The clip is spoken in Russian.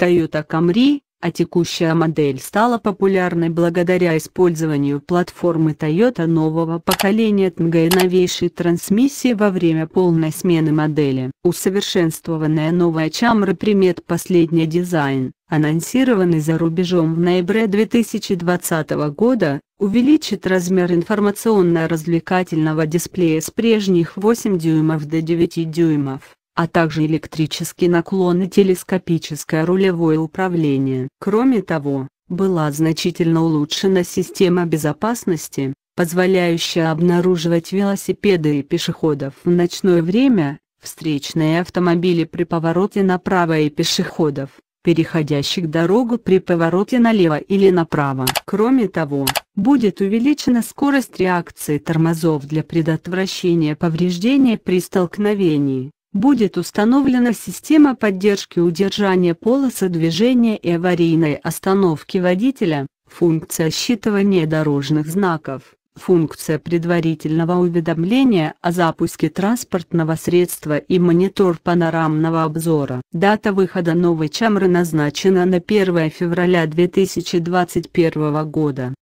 Toyota Camry, а текущая модель стала популярной благодаря использованию платформы Toyota нового поколения Tanga и новейшей трансмиссии во время полной смены модели. Усовершенствованная новая Camry примет последний дизайн, анонсированный за рубежом в ноябре 2020 года, увеличит размер информационно-развлекательного дисплея с прежних 8 дюймов до 9 дюймов а также электрический наклон и телескопическое рулевое управление. Кроме того, была значительно улучшена система безопасности, позволяющая обнаруживать велосипеды и пешеходов в ночное время, встречные автомобили при повороте направо и пешеходов, переходящих дорогу при повороте налево или направо. Кроме того, будет увеличена скорость реакции тормозов для предотвращения повреждения при столкновении будет установлена система поддержки удержания полосы движения и аварийной остановки водителя, функция считывания дорожных знаков, функция предварительного уведомления о запуске транспортного средства и монитор панорамного обзора. Дата выхода новой Чамры назначена на 1 февраля 2021 года.